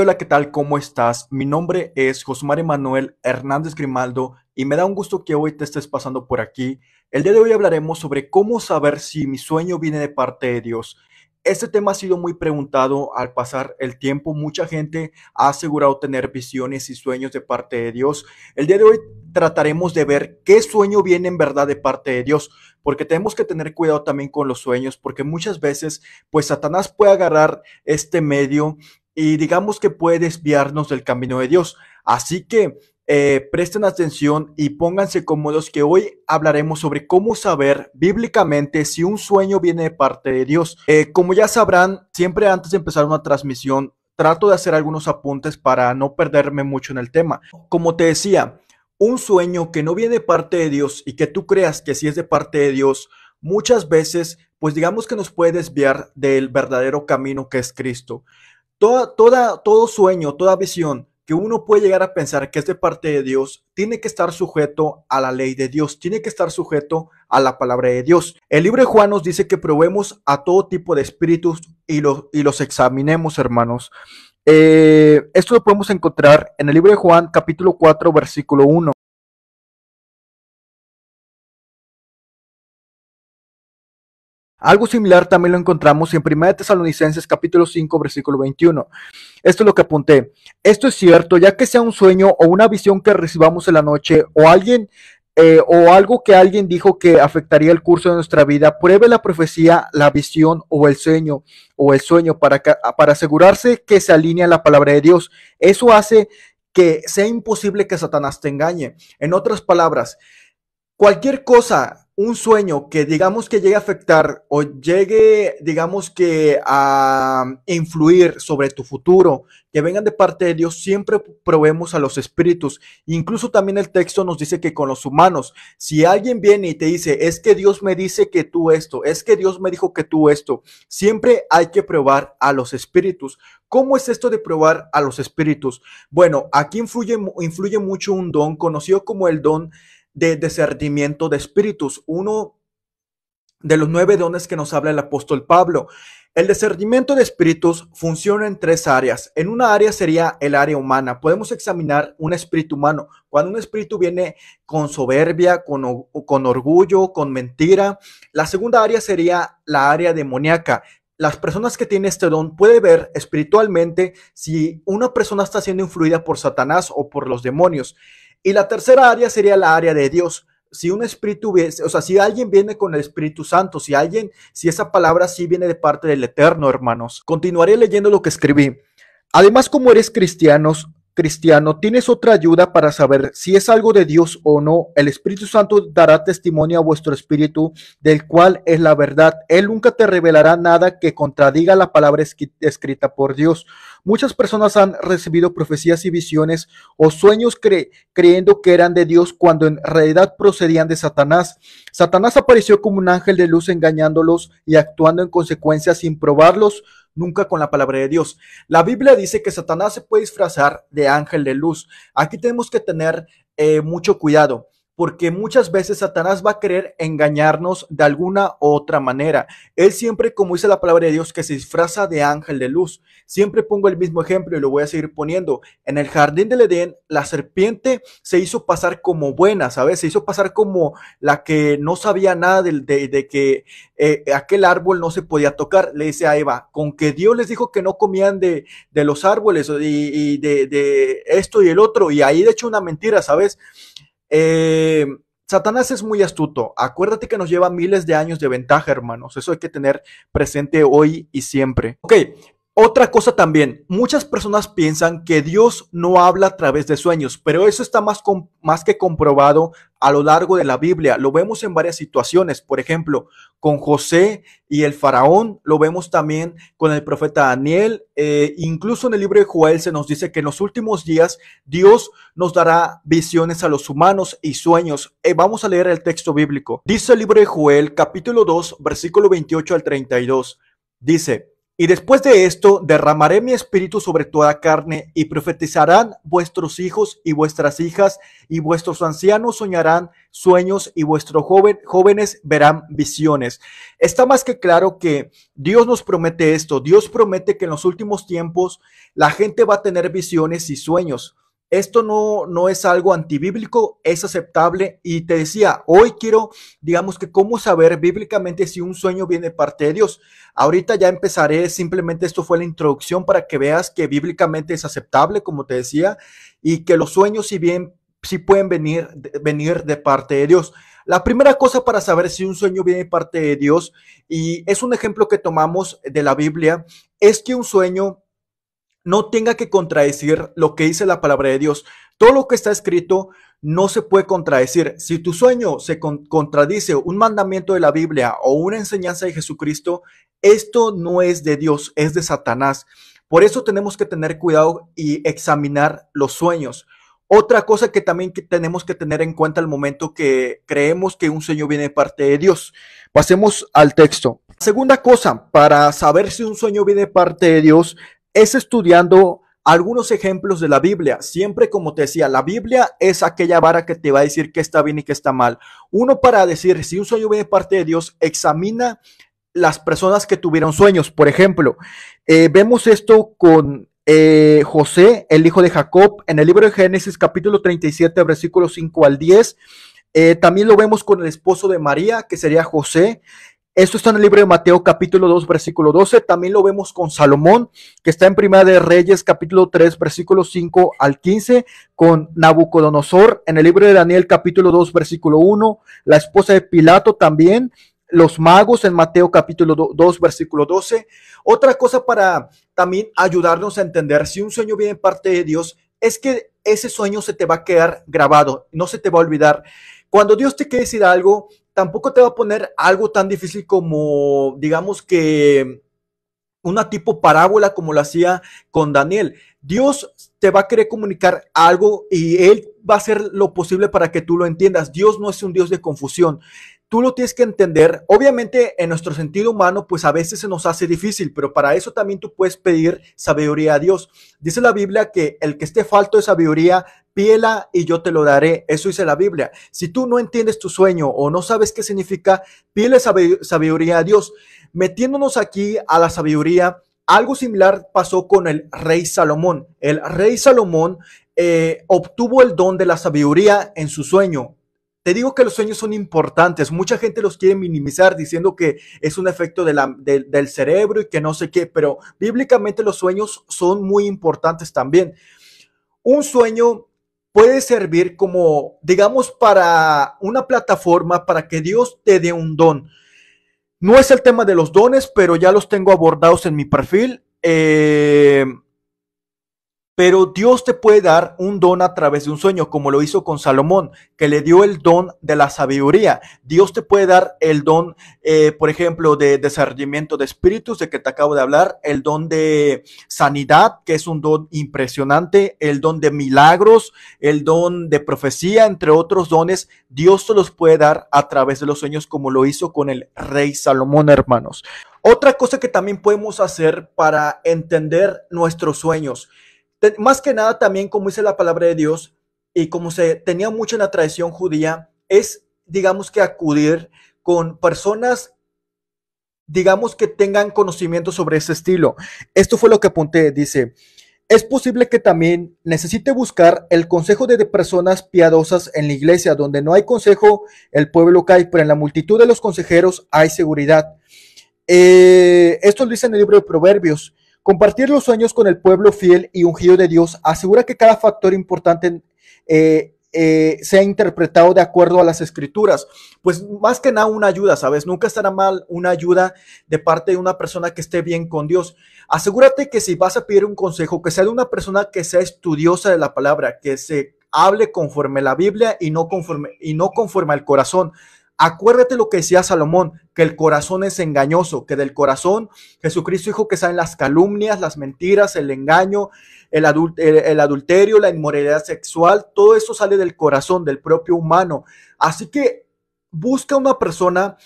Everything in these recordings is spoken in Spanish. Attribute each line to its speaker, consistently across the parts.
Speaker 1: hola, ¿qué tal? ¿Cómo estás? Mi nombre es Josmar Emanuel Hernández Grimaldo y me da un gusto que hoy te estés pasando por aquí. El día de hoy hablaremos sobre cómo saber si mi sueño viene de parte de Dios. Este tema ha sido muy preguntado al pasar el tiempo. Mucha gente ha asegurado tener visiones y sueños de parte de Dios. El día de hoy trataremos de ver qué sueño viene en verdad de parte de Dios, porque tenemos que tener cuidado también con los sueños, porque muchas veces pues Satanás puede agarrar este medio y digamos que puede desviarnos del camino de Dios. Así que eh, presten atención y pónganse cómodos que hoy hablaremos sobre cómo saber bíblicamente si un sueño viene de parte de Dios. Eh, como ya sabrán, siempre antes de empezar una transmisión, trato de hacer algunos apuntes para no perderme mucho en el tema. Como te decía, un sueño que no viene de parte de Dios y que tú creas que sí es de parte de Dios, muchas veces, pues digamos que nos puede desviar del verdadero camino que es Cristo todo sueño, toda visión que uno puede llegar a pensar que es de parte de Dios, tiene que estar sujeto a la ley de Dios, tiene que estar sujeto a la palabra de Dios. El libro de Juan nos dice que probemos a todo tipo de espíritus y los, y los examinemos, hermanos. Eh, esto lo podemos encontrar en el libro de Juan capítulo 4, versículo 1. Algo similar también lo encontramos en 1 Tesalonicenses capítulo 5 versículo 21. Esto es lo que apunté. Esto es cierto, ya que sea un sueño o una visión que recibamos en la noche o alguien eh, o algo que alguien dijo que afectaría el curso de nuestra vida, pruebe la profecía, la visión o el sueño o el sueño para, para asegurarse que se alinea la palabra de Dios. Eso hace que sea imposible que Satanás te engañe. En otras palabras, cualquier cosa, un sueño que digamos que llegue a afectar o llegue, digamos que a um, influir sobre tu futuro, que vengan de parte de Dios, siempre probemos a los espíritus. Incluso también el texto nos dice que con los humanos, si alguien viene y te dice, es que Dios me dice que tú esto, es que Dios me dijo que tú esto, siempre hay que probar a los espíritus. ¿Cómo es esto de probar a los espíritus? Bueno, aquí influye, influye mucho un don conocido como el don de discernimiento de espíritus, uno de los nueve dones que nos habla el apóstol Pablo. El discernimiento de espíritus funciona en tres áreas. En una área sería el área humana. Podemos examinar un espíritu humano. Cuando un espíritu viene con soberbia, con, orgullo, con mentira. La segunda área sería la área demoníaca. Las personas que tienen este don pueden ver espiritualmente si una persona está siendo influida por Satanás o por los demonios. Y la tercera área sería la área de Dios. Si un espíritu o sea, si alguien viene con el Espíritu Santo, si alguien, si esa palabra sí viene de parte del Eterno, hermanos. Continuaré leyendo lo que escribí. Además, como eres cristianos, cristiano, tienes otra ayuda para saber si es algo de Dios o no. El Espíritu Santo dará testimonio a vuestro espíritu, del cual es la verdad. Él nunca te revelará nada que contradiga la palabra escrita por Dios. Muchas personas han recibido profecías y visiones o sueños creyendo que eran de Dios cuando en realidad procedían de Satanás. Satanás apareció como un ángel de luz engañándolos y actuando en consecuencia sin probarlos nunca con la palabra de Dios. La Biblia dice que Satanás se puede disfrazar de ángel de luz. Aquí tenemos que tener eh, mucho cuidado porque muchas veces Satanás va a querer engañarnos de alguna u otra manera. Él siempre, como dice la palabra de Dios, que se disfraza de ángel de luz. Siempre pongo el mismo ejemplo y lo voy a seguir poniendo. En el jardín del Edén, la serpiente se hizo pasar como buena, ¿sabes? Se hizo pasar como la que no sabía nada de, que eh, aquel árbol no se podía tocar. Le dice a Eva, con que Dios les dijo que no comían de, los árboles y, de, de esto y el otro. Y ahí de hecho una mentira, ¿sabes? Eh, Satanás es muy astuto. Acuérdate que nos lleva miles de años de ventaja, hermanos. Eso hay que tener presente hoy y siempre. Ok, otra cosa también, muchas personas piensan que Dios no habla a través de sueños, pero eso está más, que comprobado a lo largo de la Biblia. Lo vemos en varias situaciones, por ejemplo, con José y el faraón, lo vemos también con el profeta Daniel, eh, incluso en el libro de Joel se nos dice que en los últimos días Dios nos dará visiones a los humanos y sueños. Eh, vamos a leer el texto bíblico. Dice el libro de Joel capítulo 2, versículo 28 al 32. Dice, y después de esto derramaré mi espíritu sobre toda carne, y profetizarán vuestros hijos y vuestras hijas, y vuestros ancianos soñarán sueños, y vuestros joven, jóvenes verán visiones. Está más que claro que Dios nos promete esto. Dios promete que en los últimos tiempos la gente va a tener visiones y sueños. Esto no, no es algo antibíblico, es aceptable. Y te decía, hoy quiero, digamos que, cómo saber bíblicamente si un sueño viene de parte de Dios. Ahorita ya empezaré, simplemente esto fue la introducción para que veas que bíblicamente es aceptable, como te decía, y que los sueños, si bien, si pueden venir, venir de parte de Dios. La primera cosa para saber si un sueño viene de parte de Dios, y es un ejemplo que tomamos de la Biblia, es que un sueño no tenga que contradecir lo que dice la palabra de Dios. Todo lo que está escrito no se puede contradecir. Si tu sueño se contradice un mandamiento de la Biblia o una enseñanza de Jesucristo, esto no es de Dios, es de Satanás. Por eso tenemos que tener cuidado y examinar los sueños. Otra cosa que también tenemos que tener en cuenta al momento que creemos que un sueño viene de parte de Dios. Pasemos al texto. Segunda cosa, para saber si un sueño viene de parte de Dios, es estudiando algunos ejemplos de la Biblia. Siempre como te decía, la Biblia es aquella vara que te va a decir qué está bien y qué está mal. Uno para decir si un sueño viene de parte de Dios, examina las personas que tuvieron sueños. Por ejemplo, eh, vemos esto con eh, José, el hijo de Jacob, en el libro de Génesis capítulo 37, versículos 5 al 10. Eh, también lo vemos con el esposo de María, que sería José. Esto está en el libro de Mateo capítulo 2 versículo 12. También lo vemos con Salomón, que está en Primera de Reyes capítulo 3 versículo 5 al 15, con Nabucodonosor en el libro de Daniel capítulo 2 versículo 1, la esposa de Pilato también, los magos en Mateo capítulo 2 versículo 12. Otra cosa para también ayudarnos a entender si un sueño viene parte de Dios es que ese sueño se te va a quedar grabado, no se te va a olvidar. Cuando Dios te quiere decir algo, tampoco te va a poner algo tan difícil como, digamos que una tipo parábola como lo hacía con Daniel. Dios te va a querer comunicar algo y Él va a hacer lo posible para que tú lo entiendas. Dios no es un Dios de confusión. Tú lo tienes que entender. Obviamente, en nuestro sentido humano, pues a veces se nos hace difícil, pero para eso también tú puedes pedir sabiduría a Dios. Dice la Biblia que el que esté falto de sabiduría, Piela y yo te lo daré. Eso dice la Biblia. Si tú no entiendes tu sueño o no sabes qué significa, pídele sabiduría a Dios. Metiéndonos aquí a la sabiduría, algo similar pasó con el rey Salomón. El rey Salomón eh, obtuvo el don de la sabiduría en su sueño. Te digo que los sueños son importantes. Mucha gente los quiere minimizar diciendo que es un efecto del cerebro y que no sé qué, pero bíblicamente los sueños son muy importantes también. Un sueño puede servir como, digamos, para una plataforma para que Dios te dé un don. No es el tema de los dones, pero ya los tengo abordados en mi perfil. Eh, pero Dios te puede dar un don a través de un sueño, como lo hizo con Salomón, que le dio el don de la sabiduría. Dios te puede dar el don, eh, por ejemplo, de discernimiento de espíritus, de que te acabo de hablar, el don de sanidad, que es un don impresionante, el don de milagros, el don de profecía, entre otros dones. Dios te los puede dar a través de los sueños, como lo hizo con el rey Salomón, hermanos. Otra cosa que también podemos hacer para entender nuestros sueños más que nada también como dice la palabra de Dios y como se tenía mucho en la tradición judía, es, digamos que acudir con personas, digamos que tengan conocimiento sobre ese estilo. Esto fue lo que apunté, dice, es posible que también necesite buscar el consejo de personas piadosas en la iglesia, donde no hay consejo, el pueblo cae, pero en la multitud de los consejeros hay seguridad. Eh, esto lo dice en el libro de Proverbios. Compartir los sueños con el pueblo fiel y ungido de Dios asegura que cada factor importante eh, eh, sea interpretado de acuerdo a las escrituras. Pues más que nada una ayuda, ¿sabes? Nunca estará mal una ayuda de parte de una persona que esté bien con Dios. Asegúrate que si vas a pedir un consejo, que sea de una persona que sea estudiosa de la palabra, que se hable conforme la Biblia y no conforme, y no conforme al corazón. Acuérdate lo que decía Salomón, que el corazón es engañoso, que del corazón Jesucristo dijo que salen las calumnias, las mentiras, el engaño, el, el, adulterio, la inmoralidad sexual, todo eso sale del corazón, del propio humano. Así que busca una persona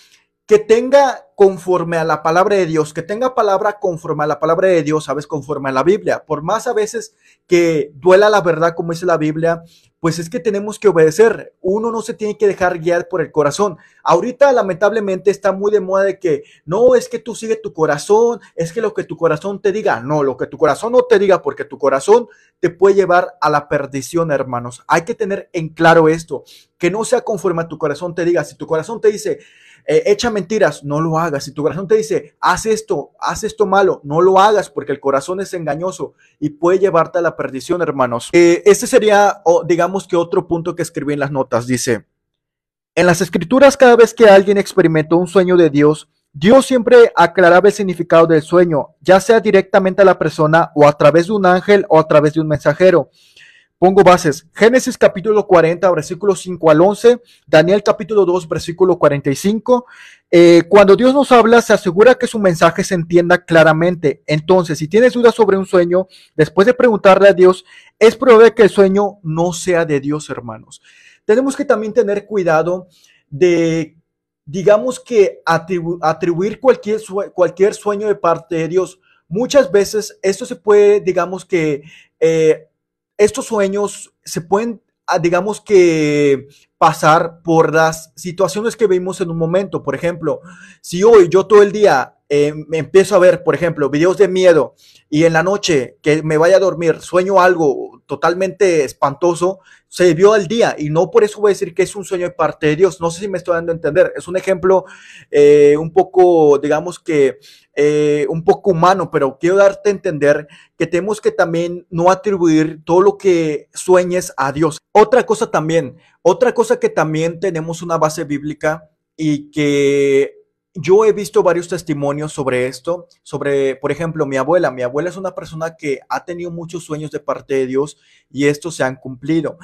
Speaker 1: que tenga conforme a la palabra de Dios, que tenga palabra conforme a la palabra de Dios, sabes, conforme a la Biblia. Por más a veces que duela la verdad como dice la Biblia, pues es que tenemos que obedecer. Uno no se tiene que dejar guiar por el corazón. Ahorita lamentablemente está muy de moda de que no es que tú sigues tu corazón, es que lo que tu corazón te diga, no, lo que tu corazón no te diga porque tu corazón te puede llevar a la perdición, hermanos. Hay que tener en claro esto, que no sea conforme a tu corazón te diga. Si tu corazón te dice, eh, echa mentiras, no lo hagas. Si tu corazón te dice, haz esto, haz esto malo, no lo hagas porque el corazón es engañoso y puede llevarte a la perdición, hermanos. Eh, este sería, digamos que otro punto que escribí en las notas. Dice, en las escrituras cada vez que alguien experimentó un sueño de Dios, Dios siempre aclaraba el significado del sueño, ya sea directamente a la persona o a través de un ángel o a través de un mensajero. Pongo bases. Génesis capítulo 40, versículo 5 al 11, Daniel capítulo 2, versículo 45. Eh, cuando Dios nos habla, se asegura que su mensaje se entienda claramente. Entonces, si tienes dudas sobre un sueño, después de preguntarle a Dios, es probable que el sueño no sea de Dios, hermanos. Tenemos que también tener cuidado de digamos que atribuir cualquier, cualquier sueño de parte de Dios. Muchas veces esto se puede, digamos que eh, estos sueños se pueden, ah, digamos que pasar por las situaciones que vimos en un momento. Por ejemplo, si hoy yo todo el día eh, me empiezo a ver, por ejemplo, videos de miedo y en la noche que me vaya a dormir sueño algo totalmente espantoso, se vio al día y no por eso voy a decir que es un sueño de parte de Dios. No sé si me estoy dando a entender. Es un ejemplo eh, un poco, digamos que, eh, un poco humano, pero quiero darte a entender que tenemos que también no atribuir todo lo que sueñes a Dios. Otra cosa también, otra cosa que también tenemos una base bíblica y que yo he visto varios testimonios sobre esto, sobre, por ejemplo, mi abuela. Mi abuela es una persona que ha tenido muchos sueños de parte de Dios y estos se han cumplido.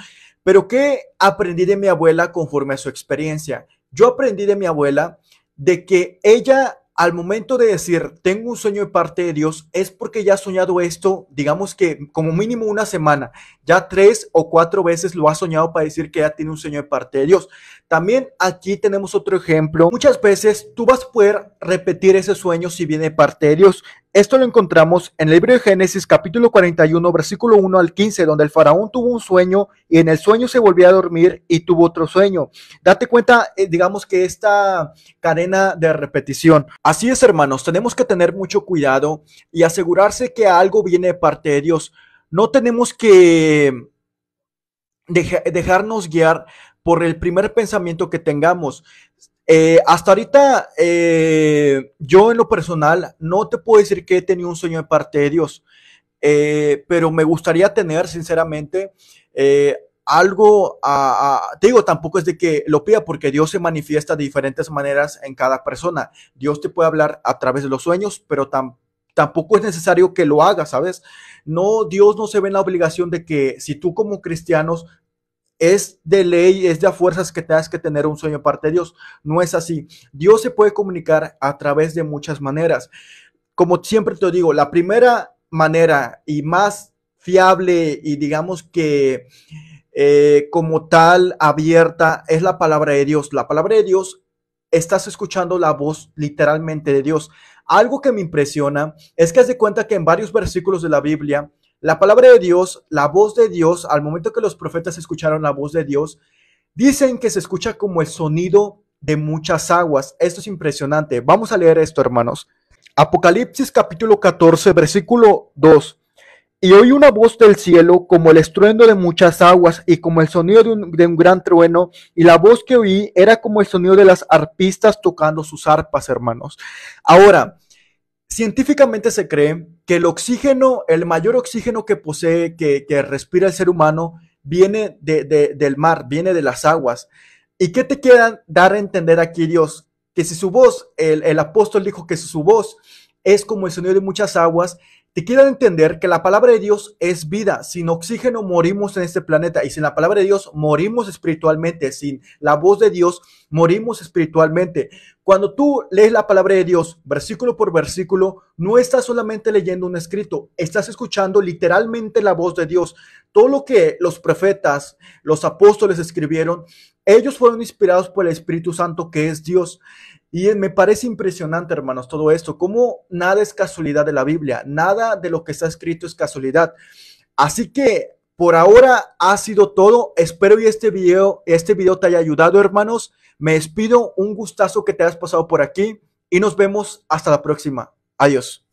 Speaker 1: Pero ¿qué aprendí de mi abuela conforme a su experiencia? Yo aprendí de mi abuela de que ella al momento de decir, tengo un sueño de parte de Dios, es porque ya ha soñado esto, digamos que como mínimo una semana, ya tres o cuatro veces lo ha soñado para decir que ya tiene un sueño de parte de Dios. También aquí tenemos otro ejemplo. Muchas veces tú vas a poder repetir ese sueño si viene de parte de Dios. Esto lo encontramos en el libro de Génesis capítulo 41, versículo 1 al 15, donde el faraón tuvo un sueño y en el sueño se volvió a dormir y tuvo otro sueño. Date cuenta, eh, digamos que esta cadena de repetición. Así es, hermanos, tenemos que tener mucho cuidado y asegurarse que algo viene de parte de Dios. No tenemos que dejarnos guiar por el primer pensamiento que tengamos. Eh, hasta ahorita, eh, yo en lo personal no te puedo decir que he tenido un sueño de parte de Dios, eh, pero me gustaría tener, sinceramente, algo, te digo, tampoco es de que lo pida, porque Dios se manifiesta de diferentes maneras en cada persona. Dios te puede hablar a través de los sueños, pero tampoco tampoco es necesario que lo hagas, ¿sabes? No, Dios no se ve en la obligación de que si tú como cristianos es de ley, es de fuerzas que tengas que tener un sueño parte de Dios. No es así. Dios se puede comunicar a través de muchas maneras. Como siempre te digo, la primera manera y más fiable y digamos que eh, como tal abierta es la palabra de Dios. La palabra de Dios, estás escuchando la voz literalmente de Dios. Algo que me impresiona es que hace cuenta que en varios versículos de la Biblia, la palabra de Dios, la voz de Dios, al momento que los profetas escucharon la voz de Dios, dicen que se escucha como el sonido de muchas aguas. Esto es impresionante. Vamos a leer esto, hermanos. Apocalipsis capítulo 14, versículo 2. Y oí una voz del cielo como el estruendo de muchas aguas y como el sonido de un, de un, gran trueno, y la voz que oí era como el sonido de las arpistas tocando sus arpas, hermanos. Ahora, científicamente se cree que el oxígeno, el mayor oxígeno que posee, que, que respira el ser humano, viene de, del mar, viene de las aguas. ¿Y qué te quieran dar a entender aquí Dios? Que si su voz, el, apóstol dijo que su voz es como el sonido de muchas aguas, te quieran entender que la palabra de Dios es vida. Sin oxígeno morimos en este planeta y sin la palabra de Dios morimos espiritualmente. Sin la voz de Dios morimos espiritualmente. Cuando tú lees la palabra de Dios versículo por versículo, no estás solamente leyendo un escrito, estás escuchando literalmente la voz de Dios. Todo lo que los profetas, los apóstoles escribieron, ellos fueron inspirados por el Espíritu Santo que es Dios. Y me parece impresionante, hermanos, todo esto, Como nada es casualidad de la Biblia, nada de lo que está escrito es casualidad. Así que por ahora ha sido todo. Espero que este video, este video te haya ayudado, hermanos. Me despido, un gustazo que te hayas pasado por aquí y nos vemos hasta la próxima. Adiós.